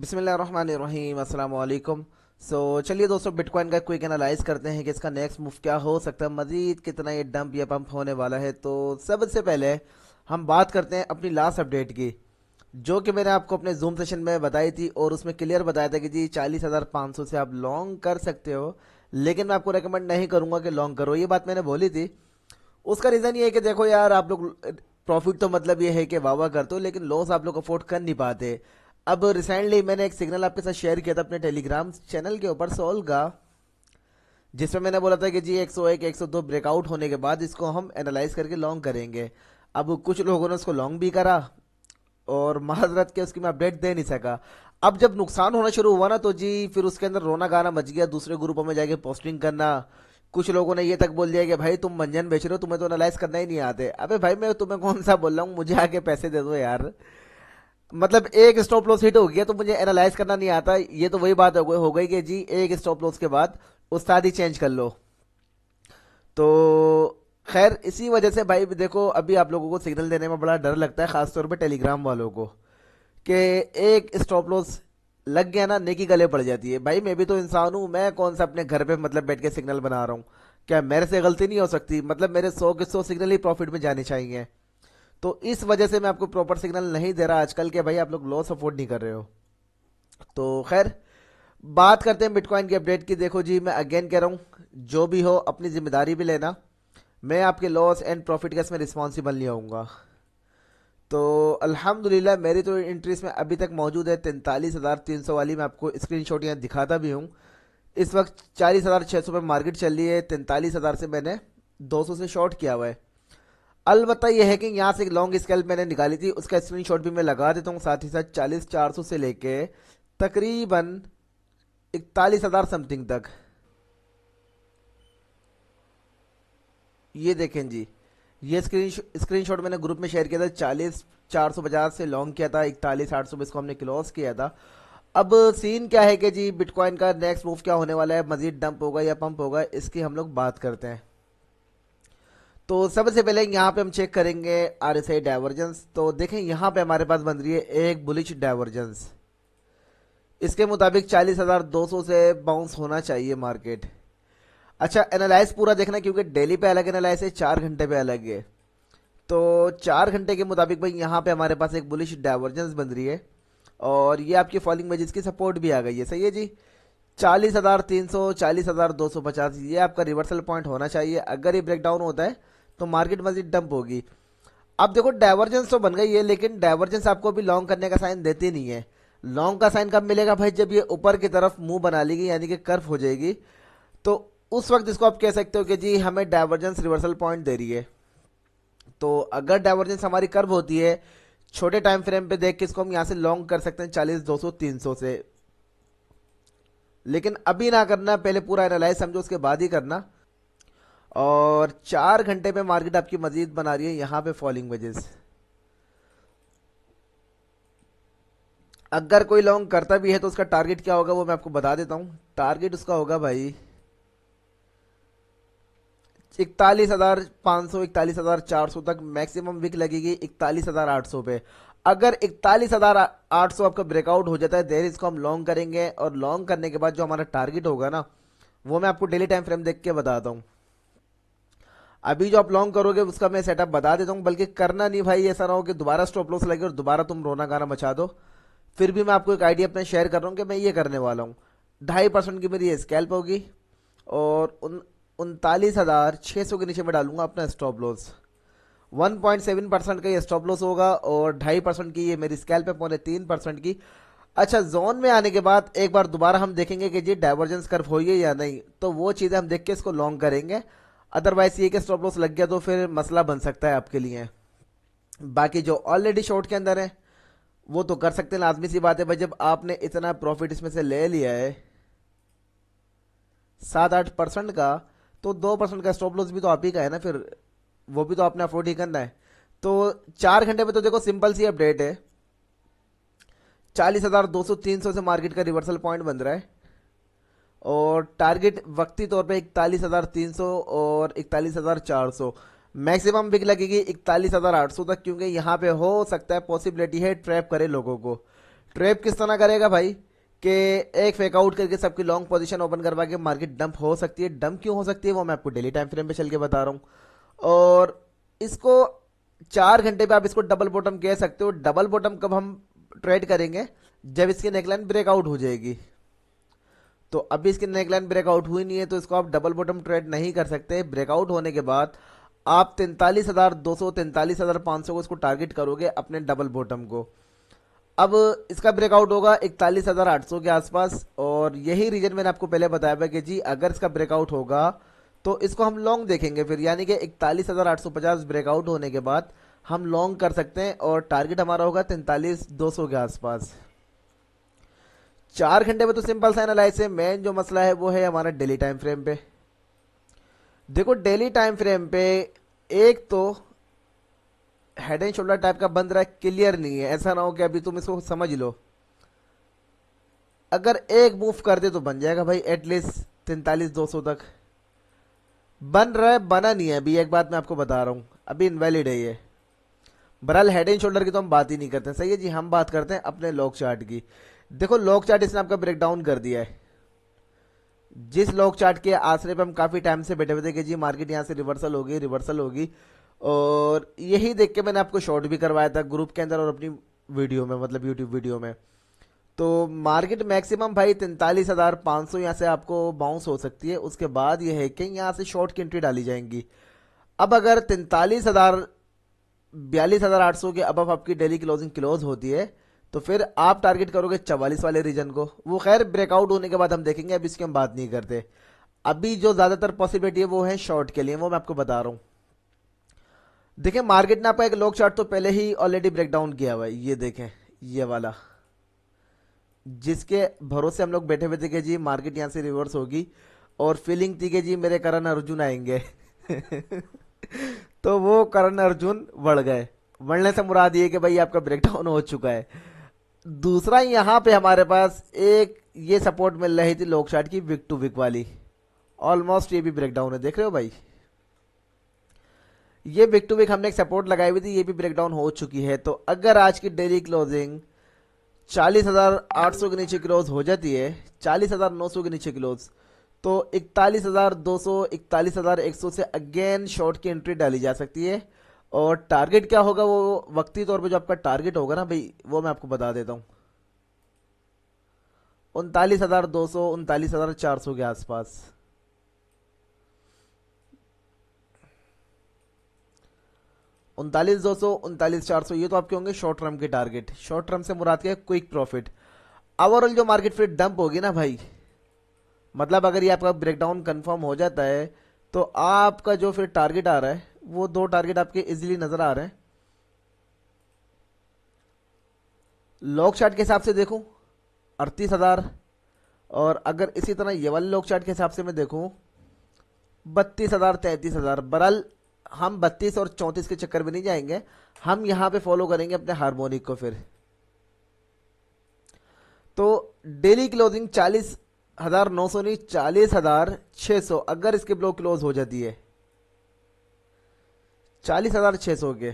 बिसमीम अल्लाम सो चलिए दोस्तों बिटकॉइन का क्विक एनालाइज करते हैं कि इसका नेक्स्ट मूव क्या हो सकता है मज़ीद कितना ये डंप या पंप होने वाला है तो सबसे पहले हम बात करते हैं अपनी लास्ट अपडेट की जो कि मैंने आपको अपने जूम सेशन में बताई थी और उसमें क्लियर बताया था कि जी चालीस हज़ार पाँच सौ से आप लॉन्ग कर सकते हो लेकिन मैं आपको रिकमेंड नहीं करूँगा कि लॉन्ग करो ये बात मैंने बोली थी उसका रीज़न ये है कि देखो यार आप लोग प्रॉफिट तो मतलब ये है कि वाह वाह करते हो लेकिन लॉस आप लोग अफोर्ड कर नहीं पाते अब रिसेंटली मैंने एक सिग्नल आपके साथ शेयर किया था अपने टेलीग्राम चैनल के ऊपर सोल का जिसमें मैंने बोला था कि जी 101 102 ब्रेकआउट होने के बाद इसको हम एनालाइज करके लॉन्ग करेंगे अब कुछ लोगों ने उसको लॉन्ग भी करा और महाजरत के उसकी मैं अपडेट दे नहीं सका अब जब नुकसान होना शुरू हुआ ना तो जी फिर उसके अंदर रोना गाना मच गया दूसरे ग्रुपों में जाके पोस्टिंग करना कुछ लोगों ने ये तक बोल दिया कि भाई तुम मंजन बेच रहे हो तुम्हें तो एनालाइज करना ही नहीं आते अबे भाई मैं तुम्हें कौन सा बोल रहा हूँ मुझे आके पैसे दे दो यार मतलब एक स्टॉप लॉस हिट हो गया तो मुझे एनालाइज करना नहीं आता ये तो वही बात हो गई कि जी एक स्टॉप लॉस के बाद उस्ताद ही चेंज कर लो तो खैर इसी वजह से भाई देखो अभी आप लोगों को सिग्नल देने में बड़ा डर लगता है ख़ासतौर पर टेलीग्राम वालों को कि एक स्टॉप लॉस लग गया ना नेकी गले पड़ जाती है भाई मैं भी तो इंसान हूँ मैं कौन सा अपने घर पे मतलब बैठ के सिग्नल बना रहा हूँ क्या मेरे से गलती नहीं हो सकती मतलब मेरे सौ के सौ सिग्नल ही प्रॉफिट में जाने चाहिए तो इस वजह से मैं आपको प्रॉपर सिग्नल नहीं दे रहा आजकल के भाई आप लोग लॉस अफोर्ड नहीं कर रहे हो तो खैर बात करते हैं बिटकॉइन की अपडेट की देखो जी मैं अगेन कह रहा हूँ जो भी हो अपनी जिम्मेदारी भी लेना मैं आपके लॉस एंड प्रॉफिट का इसमें रिस्पॉन्सिबल नहीं आऊँगा तो अल्हम्दुलिल्लाह मेरी तो इंट्रीज में अभी तक मौजूद है तैंतालीस हज़ार तीन सौ वाली मैं आपको स्क्रीन शॉट यहाँ दिखाता भी हूँ इस वक्त चालीस हज़ार छः सौ पर मार्केट चल रही है तैंतालीस हज़ार से मैंने दो सौ से शॉर्ट किया हुआ है अलबत् यह है कि यहाँ से लॉन्ग स्केल मैंने निकाली थी उसका स्क्रीनशॉट भी मैं लगा देता हूँ साथ ही साथ चालीस चार सौ से लेके तकरीबन इकतालीस हज़ार समथिंग तक ये देखें जी ये स्क्रीन स्क्रीनशॉट मैंने ग्रुप में शेयर किया था चालीस चार सौ पचास से लॉन्ग किया था इकतालीस आठ सौ इसको हमने क्लोज किया था अब सीन क्या है कि जी बिटकॉइन का नेक्स्ट मूव क्या होने वाला है मजीद डंप होगा या पंप होगा इसकी हम लोग बात करते हैं तो सबसे पहले यहाँ पे हम चेक करेंगे आर एस आई डाइवर्जेंस तो देखें यहाँ पे हमारे पास बन रही है एक बुलिश डाइवर्जेंस इसके मुताबिक चालीस हज़ार दो सौ से बाउंस होना चाहिए मार्केट अच्छा एनालाइज पूरा देखना क्योंकि डेली पे अलग एनालाइज है चार घंटे पे अलग है तो चार घंटे के मुताबिक भाई यहाँ पे हमारे पास एक बुलिश डाइवर्जेंस बन रही है और ये आपकी फॉलिंग वेजेस की सपोर्ट भी आ गई है सही है जी चालीस हज़ार तीन सौ चालीस हज़ार दो सौ पचास ये आपका रिवर्सल पॉइंट होना चाहिए अगर ये ब्रेकडाउन होता है तो मार्केट मजीद डंप होगी अब देखो डाइवर्जेंस तो बन गई है लेकिन डाइवर्जेंस आपको अभी लॉन्ग करने का साइन देती नहीं है लॉन्ग का साइन कब मिलेगा भाई जब ये ऊपर की तरफ मुंह बना लेगी यानी कि कर्फ हो जाएगी तो उस वक्त इसको आप कह सकते हो कि जी हमें डाइवर्जेंस रिवर्सल पॉइंट दे रही है तो अगर डाइवर्जेंस हमारी कर्व होती है छोटे टाइम फ्रेम पे देख के इसको हम यहाँ से लॉन्ग कर सकते हैं चालीस दो सौ तीन सौ से लेकिन अभी ना करना पहले पूरा एनालाइज समझो उसके बाद ही करना और चार घंटे पे मार्केट आपकी मजीद बना रही है यहां पे फॉलिंग वेजेस अगर कोई लॉन्ग करता भी है तो उसका टारगेट क्या होगा वो मैं आपको बता देता हूं टारगेट उसका होगा भाई इकतालीस हजार पांच सौ इकतालीस हजार चार सौ तक मैक्सिमम विक लगेगी इकतालीस हजार आठ सौ पे अगर इकतालीस हजार आठ सौ आपका ब्रेकआउट हो जाता है देर इसको हम लॉन्ग करेंगे और लॉन्ग करने के बाद जो हमारा टारगेट होगा ना वो मैं आपको डेली टाइम फ्रेम देख के बताता हूँ अभी जो आप लॉन्ग करोगे उसका मैं सेटअप बता देता हूँ बल्कि करना नहीं भाई ऐसा रहो कि दोबारा स्टॉप लॉस लगे और दोबारा तुम रोना गाना मचा दो फिर भी मैं आपको एक आइडिया अपना शेयर कर रहा हूँ कि मैं ये करने वाला हूँ ढाई परसेंट की मेरी स्कैल्प होगी और उनतालीस हज़ार छः सौ के नीचे मैं डालूंगा अपना stop loss one point seven percent का ये स्टॉप लॉस होगा और ढाई परसेंट की ये मेरी स्कैल्प है पौने तीन परसेंट की अच्छा जोन में आने के बाद एक बार दोबारा हम देखेंगे कि जी डाइवर्जेंस कर्व हो या नहीं तो वो चीज़ें हम देख के इसको लॉन्ग करेंगे अदरवाइज ये कि स्टॉप लॉस लग गया तो फिर मसला बन सकता है आपके लिए बाकी जो ऑलरेडी शॉर्ट के अंदर है वो तो कर सकते हैं लाजमी सी बात है भाई जब आपने इतना प्रॉफिट इसमें से ले लिया है सात आठ परसेंट का तो दो परसेंट का स्टॉप लॉस भी तो आप ही का है ना फिर वो भी तो आपने अफोर्ड ही करना है तो चार घंटे में तो देखो सिंपल सी अपडेट है चालीस हज़ार दो सौ तीन सौ से मार्केट का रिवर्सल पॉइंट बन रहा है और टारगेट वक्ती तौर पे इकतालीस हज़ार तीन सौ और इकतालीस हज़ार चार सौ मैक्सिमम बिक लगेगी इकतालीस हज़ार आठ सौ तक क्योंकि यहाँ पे हो सकता है पॉसिबिलिटी है ट्रैप करे लोगों को ट्रैप किस तरह करेगा भाई कि एक आउट करके सबकी लॉन्ग पोजीशन ओपन करवा के मार्केट डंप हो सकती है डंप क्यों हो सकती है वो मैं आपको डेली टाइम फ्रेम पे चल के बता रहा हूँ और इसको चार घंटे पे आप इसको डबल बॉटम कह सकते हो डबल बॉटम कब हम ट्रेड करेंगे जब इसकी नेकलाइन ब्रेकआउट हो जाएगी तो अभी इसकी नेकलाइन ब्रेकआउट हुई नहीं है तो इसको आप डबल बॉटम ट्रेड नहीं कर सकते ब्रेकआउट होने के बाद आप तैंतालीस हज़ार दो सौ तैंतालीस हज़ार पाँच सौ को इसको टारगेट करोगे अपने डबल बॉटम को अब इसका ब्रेकआउट होगा इकतालीस हज़ार आठ सौ के आसपास और यही रीजन मैंने आपको पहले बताया था कि जी अगर इसका ब्रेकआउट होगा तो इसको हम लॉन्ग देखेंगे फिर यानी कि इकतालीस हज़ार आठ सौ पचास ब्रेकआउट होने के बाद हम लॉन्ग कर सकते हैं और टारगेट हमारा होगा तैंतालीस दो सौ के आसपास चार घंटे में तो सिंपल सा एनालाइज है मेन जो मसला है वो है हमारा डेली टाइम फ्रेम पे देखो डेली टाइम फ्रेम पे एक तो हेड एंड शोल्डर टाइप का बंद रहा है क्लियर नहीं है ऐसा ना हो कि अभी तुम इसको समझ लो अगर एक मूव कर दे तो बन जाएगा भाई एटलीस्ट तैंतालीस दो सौ तक बन रहा है बना नहीं है अभी एक बात मैं आपको बता रहा हूँ अभी इनवैलिड है ये बहरहाल हेड एंड शोल्डर की तो हम बात ही नहीं करते सही है जी हम बात करते हैं अपने लॉक चार्ट की देखो लॉक चार्ट इसने आपका ब्रेकडाउन कर दिया है जिस लॉक चार्ट के आश्रय पर हम काफ़ी टाइम से बैठे हुए थे कि जी मार्केट यहां से रिवर्सल होगी रिवर्सल होगी और यही देख के मैंने आपको शॉर्ट भी करवाया था ग्रुप के अंदर और अपनी वीडियो में मतलब यूट्यूब वीडियो में तो मार्केट मैक्सिमम भाई तैंतालीस हज़ार पाँच सौ यहाँ से आपको बाउंस हो सकती है उसके बाद यह है कि यहाँ से शॉर्ट की एंट्री डाली जाएंगी अब अगर तैंतालीस हज़ार बयालीस हज़ार आठ सौ के अब आपकी डेली क्लोजिंग क्लोज होती है तो फिर आप टारगेट करोगे चवालीस वाले रीजन को वो खैर ब्रेकआउट होने के बाद हम देखेंगे अब इसकी हम बात नहीं करते अभी जो ज़्यादातर पॉसिबिलिटी है वो है शॉर्ट के लिए वो मैं आपको बता रहा हूं देखिये मार्केट ने आपका एक लॉक चार्ट तो पहले ही ऑलरेडी ब्रेकडाउन किया हुआ है ये देखें ये वाला जिसके भरोसे हम लोग बैठे हुए थे कि जी मार्केट यहाँ से रिवर्स होगी और फीलिंग थी कि जी मेरे करण अर्जुन आएंगे तो वो करण अर्जुन बढ़ गए बढ़ने से मुराद ये कि भाई आपका ब्रेकडाउन हो चुका है दूसरा यहाँ पे हमारे पास एक ये सपोर्ट मिल रही थी लोक शार्ट की विक टू विक वाली ऑलमोस्ट ये भी ब्रेकडाउन है देख रहे हो भाई ये विक टू विक हमने एक सपोर्ट लगाई हुई थी ये भी ब्रेकडाउन हो चुकी है तो अगर आज की डेली क्लोजिंग चालीस हज़ार आठ सौ के नीचे क्लोज हो जाती है चालीस हज़ार नौ सौ के नीचे क्लोज तो इकतालीस हज़ार दो सौ इकतालीस हज़ार एक सौ से अगेन शॉर्ट की एंट्री डाली जा सकती है और टारगेट क्या होगा वो वक्ती तौर पे जो आपका टारगेट होगा ना भाई वो मैं आपको बता देता हूँ उनतालीस हज़ार दो सौ उनतालीस हज़ार चार सौ के आसपास उनतालीस दो सौ उनतालीस चार सौ ये तो आपके होंगे शॉर्ट टर्म के टारगेट शॉर्ट टर्म से मुराद क्या है क्विक प्रॉफिट ओवरऑल जो मार्केट फिर डंप होगी ना भाई मतलब अगर ये आपका ब्रेकडाउन कंफर्म हो जाता है तो आपका जो फिर टारगेट आ रहा है वो दो टारगेट आपके इजीली नजर आ रहे हैं लॉक चार्ट के हिसाब से देखूं अड़तीस हज़ार और अगर इसी तरह ये वाले लॉक चार्ट के हिसाब से मैं देखूं बत्तीस हज़ार तैतीस हज़ार बरल हम बत्तीस और चौंतीस के चक्कर में नहीं जाएंगे हम यहां पे फॉलो करेंगे अपने हार्मोनिक को फिर तो डेली क्लोजिंग चालीस हज़ार नौ सौ नहीं चालीस हज़ार छह सौ अगर इसके ब्लॉक क्लोज हो जाती है चालीस हज़ार छः सौ के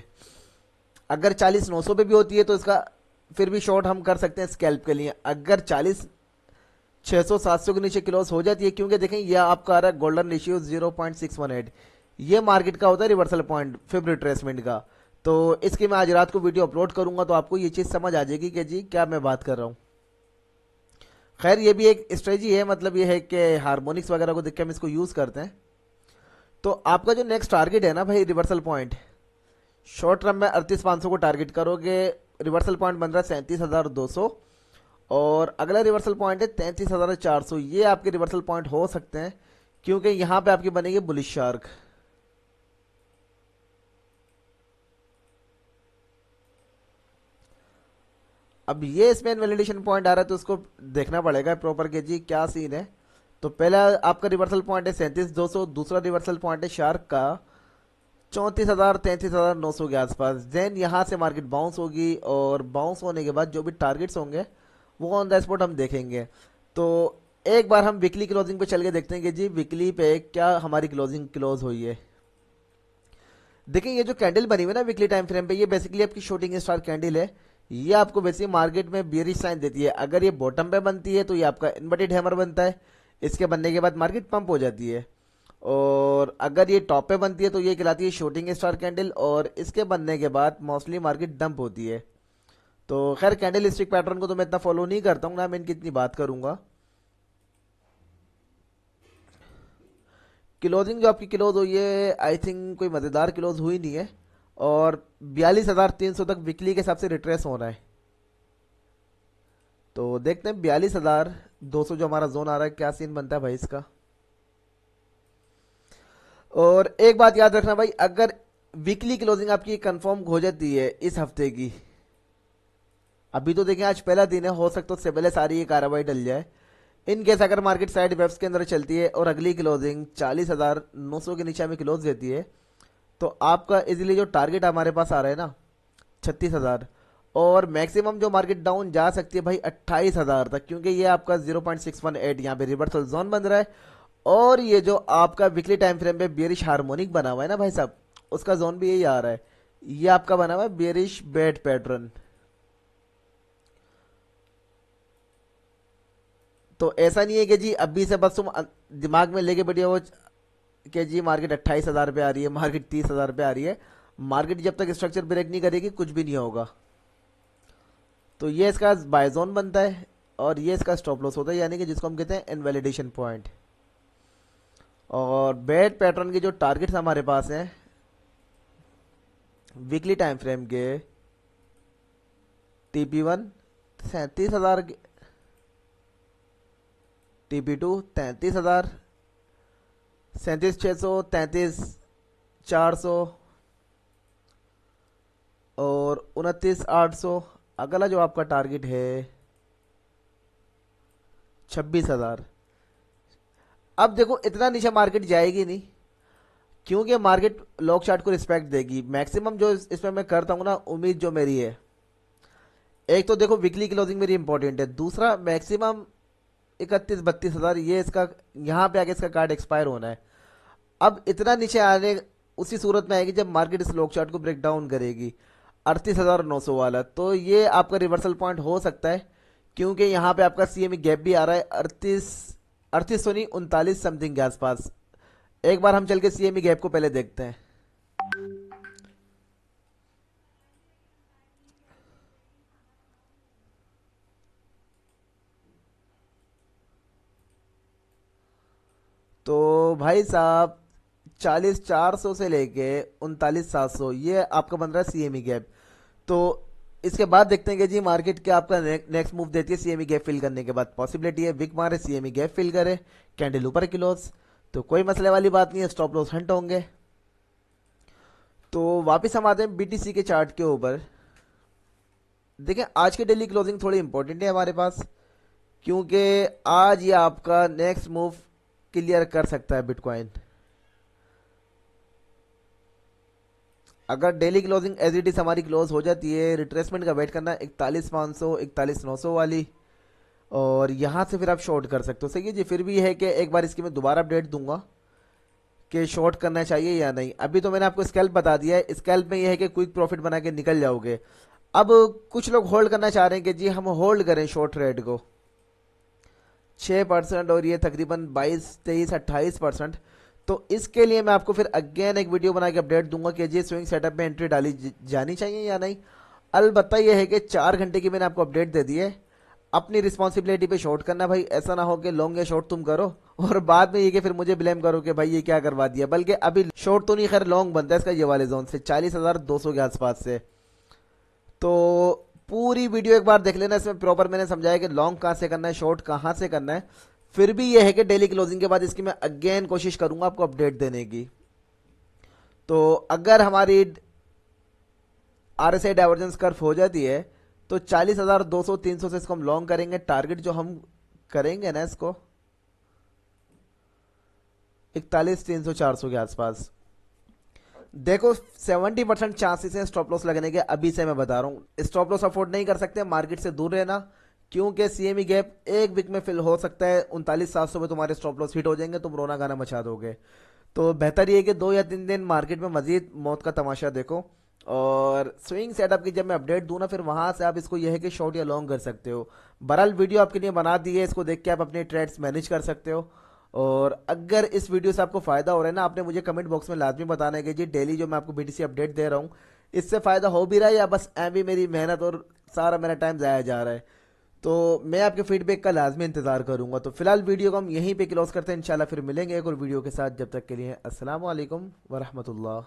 अगर चालीस नौ सौ पे भी होती है तो इसका फिर भी शॉर्ट हम कर सकते हैं स्कैल्प के लिए अगर चालीस छः सौ सात सौ के नीचे क्लोज हो जाती है क्योंकि देखें यह आपका आ रहा है golden ratio zero point six one eight ये मार्केट का होता है रिवर्सल पॉइंट फिब रिट्रेसमेंट का तो इसकी मैं आज रात को वीडियो अपलोड करूंगा तो आपको ये चीज़ समझ आ जाएगी कि जी क्या मैं बात कर रहा हूँ खैर ये भी एक स्ट्रेटी है मतलब ये है कि हारमोनिक्स वगैरह को देख के हम इसको यूज़ करते हैं तो आपका जो नेक्स्ट टारगेट है ना भाई रिवर्सल पॉइंट शॉर्ट टर्म में अड़तीस पाँच सौ को टारगेट करोगे रिवर्सल पॉइंट बन रहा है सैंतीस हज़ार दो सौ और अगला रिवर्सल पॉइंट है तैंतीस हज़ार चार सौ ये आपके रिवर्सल पॉइंट हो सकते हैं क्योंकि यहाँ पे आपकी बनेगी बुलिश शार्क अब ये इसमें इनवेलिडेशन पॉइंट आ रहा है तो उसको देखना पड़ेगा प्रॉपर के जी क्या सीन है तो पहला आपका रिवर्सल पॉइंट है सैंतीस दो सौ दूसरा रिवर्सल पॉइंट है शार्क का चौंतीस हज़ार तैंतीस हज़ार नौ सौ के आसपास देन यहां से मार्केट बाउंस होगी और बाउंस होने के बाद जो भी टारगेट्स होंगे वो ऑन द स्पॉट हम देखेंगे तो एक बार हम वीकली क्लोजिंग पे चल के देखते हैं कि जी वीकली पे क्या हमारी क्लोजिंग क्लोज हुई है देखिए ये जो कैंडल बनी हुई ना वीकली टाइम फ्रेम पे ये बेसिकली आपकी शूटिंग स्टार कैंडल है ये आपको वैसे मार्केट में बियरिश साइन देती है अगर ये बॉटम पे बनती है तो ये आपका इन्वर्टेड हैमर बनता है इसके बनने के बाद मार्केट पंप हो जाती है और अगर ये टॉप पे बनती है तो ये कहलाती है शूटिंग स्टार कैंडल और इसके बनने के बाद मोस्टली मार्केट डंप होती है तो खैर कैंडल स्टिक पैटर्न को तो मैं इतना फॉलो नहीं करता हूँ ना मैं इनकी इतनी बात करूँगा क्लोजिंग जो आपकी क्लोज हुई है आई थिंक कोई मज़ेदार क्लोज हुई नहीं है और बयालीस हज़ार तीन सौ तक वीकली के हिसाब से रिट्रेस हो रहा है तो देखते हैं बयालीस हज़ार 200 जो हमारा जोन आ रहा है क्या सीन बनता है भाई इसका और एक बात याद रखना भाई अगर वीकली क्लोजिंग आपकी कंफर्म हो जाती है इस हफ्ते की अभी तो देखें आज पहला दिन है हो सकता है उससे पहले सारी ये कार्रवाई डल जाए इन केस अगर मार्केट साइड वेब्स के अंदर चलती है और अगली क्लोजिंग चालीस हज़ार नौ सौ के नीचे हमें क्लोज देती है तो आपका इजीली जो टारगेट हमारे पास आ रहा है ना छत्तीस हज़ार और मैक्सिमम जो मार्केट डाउन जा सकती है भाई अट्ठाईस हज़ार तक क्योंकि ये आपका zero point six one eight यहाँ पे रिवर्सल जोन बन रहा है और ये जो आपका वीकली टाइम फ्रेम पे बियरिश हार्मोनिक बना हुआ है ना भाई साहब उसका जोन भी यही आ रहा है ये आपका बना हुआ है बियरिश बेड पैटर्न तो ऐसा नहीं है कि जी अभी से बस तुम अं- दिमाग में लेके बैठे हो कि जी मार्केट अट्ठाईस हज़ार पे आ रही है मार्केट तीस हज़ार पे आ रही है मार्केट जब तक स्ट्रक्चर ब्रेक नहीं करेगी कुछ भी नहीं होगा तो ये इसका बायजोन बनता है और ये इसका स्टॉप लॉस होता है यानी कि जिसको हम कहते हैं इनवेलिडेशन पॉइंट और बेड पैटर्न के जो टारगेट्स हमारे पास हैं वीकली टाइम फ्रेम के टी पी वन सैंतीस हज़ार टी पी टू तैंतीस हज़ार सैंतीस छः सौ तैंतीस चार सौ और उनतीस आठ सौ अगला जो आपका टारगेट है छब्बीस हज़ार अब देखो इतना नीचे मार्केट जाएगी नहीं क्योंकि मार्केट लॉक चार्ट को रिस्पेक्ट देगी मैक्सिमम जो इसमें मैं करता हूँ ना उम्मीद जो मेरी है एक तो देखो वीकली क्लोजिंग मेरी इंपॉर्टेंट है दूसरा मैक्सिमम इकतीस बत्तीस हज़ार ये इसका यहाँ पे आके इसका कार्ड एक्सपायर होना है अब इतना नीचे आने उसी सूरत में आएगी जब मार्केट इस लॉक चार्ट को ब्रेक डाउन करेगी अड़तीस हज़ार नौ सौ वाला तो ये आपका रिवर्सल पॉइंट हो सकता है क्योंकि यहाँ पे आपका सी गैप e भी आ रहा है अड़तीस अड़तीस सौ नहीं उनतालीस समथिंग के आसपास एक बार हम चल के सी गैप e को पहले देखते हैं तो भाई साहब चालीस चार सौ से लेके उनतालीस सात सौ ये आपका बन रहा है सी गैप तो इसके बाद देखते हैं कि जी मार्केट क्या आपका नेक्स्ट मूव देती है सीएमई गैप फिल करने के बाद पॉसिबिलिटी है विक मारे सीएमई गैप फिल करे कैंडल ऊपर क्लोज तो कोई मसले वाली बात नहीं है स्टॉप लॉस हंट होंगे तो वापस हम आते हैं बीटीसी के चार्ट के ऊपर देखें आज की डेली क्लोजिंग थोड़ी इंपॉर्टेंट है हमारे पास क्योंकि आज ये आपका नेक्स्ट मूव क्लियर कर सकता है बिटकॉइन अगर daily closing as it is हमारी क्लोज हो जाती है रिट्रेसमेंट का वेट करना इकतालीस पाँच सौ इकतालीस नौ सौ वाली और यहाँ से फिर आप शॉर्ट कर सकते हो सही है जी फिर भी है कि एक बार इसकी मैं दोबारा अपडेट दूंगा कि शॉर्ट करना चाहिए या नहीं अभी तो मैंने आपको स्केल्प बता दिया है स्केल्प में यह है कि क्विक प्रॉफिट बना के निकल जाओगे अब कुछ लोग होल्ड करना चाह रहे हैं कि जी हम होल्ड करें शॉर्ट रेट को छः परसेंट और ये तकरीबन बाईस तेईस अट्ठाईस परसेंट तो इसके लिए मैं आपको फिर अगेन एक वीडियो बना के अपडेट दूंगा कि अजय स्विंग सेटअप में एंट्री डाली जानी चाहिए या नहीं अलबत् यह है कि चार घंटे की मैंने आपको अपडेट दे दी है अपनी रिस्पॉन्सिबिलिटी पे शॉर्ट करना भाई ऐसा ना हो कि लॉन्ग या शॉर्ट तुम करो और बाद में ये कि फिर मुझे ब्लेम करो कि भाई ये क्या करवा दिया बल्कि अभी शॉर्ट तो नहीं खैर लॉन्ग बनता है इसका ये वाले जोन से चालीस हज़ार दो सौ के आसपास से तो पूरी वीडियो एक बार देख लेना इसमें प्रॉपर मैंने समझाया कि लॉन्ग कहाँ से करना है शॉर्ट कहाँ से करना है फिर भी यह है कि डेली क्लोजिंग के बाद इसकी मैं अगेन कोशिश करूंगा आपको अपडेट देने की तो अगर हमारी आर एस आई डाइवर्जेंस कर्फ हो जाती है तो 40,200 300 से इसको हम लॉन्ग करेंगे टारगेट जो हम करेंगे ना इसको इकतालीस तीन सौ चार सौ के आसपास देखो 70 परसेंट चांसेस हैं स्टॉप लॉस लगने के अभी से मैं बता रहा हूं स्टॉप लॉस अफोर्ड नहीं कर सकते मार्केट से दूर रहना क्योंकि सीएमई e गैप एक वीक में फिल हो सकता है उनतालीस सात सौ में तुम्हारे स्टॉप लॉस हिट हो जाएंगे तुम रोना गाना मचा दोगे तो बेहतर ये कि दो या तीन दिन मार्केट में मजीद मौत का तमाशा देखो और स्विंग सेटअप की जब मैं अपडेट दूँ ना फिर वहाँ से आप इसको यह है कि शॉर्ट या लॉन्ग कर सकते हो बहरहाल वीडियो आपके लिए बना दी है इसको देख के आप अपने ट्रेड्स मैनेज कर सकते हो और अगर इस वीडियो से आपको फ़ायदा हो रहा है ना आपने मुझे कमेंट बॉक्स में लाजमी बताना है कि जी डेली जो मैं आपको बीटीसी अपडेट दे रहा हूँ इससे फ़ायदा हो भी रहा है या बस एम भी मेरी मेहनत और सारा मेरा टाइम ज़ाया जा रहा है तो मैं आपके फीडबैक का लाजमी इंतज़ार करूँगा तो फिलहाल वीडियो को हम यहीं पे क्लोज करते हैं इंशाल्लाह फिर मिलेंगे एक और वीडियो के साथ जब तक के लिए असल वरहमल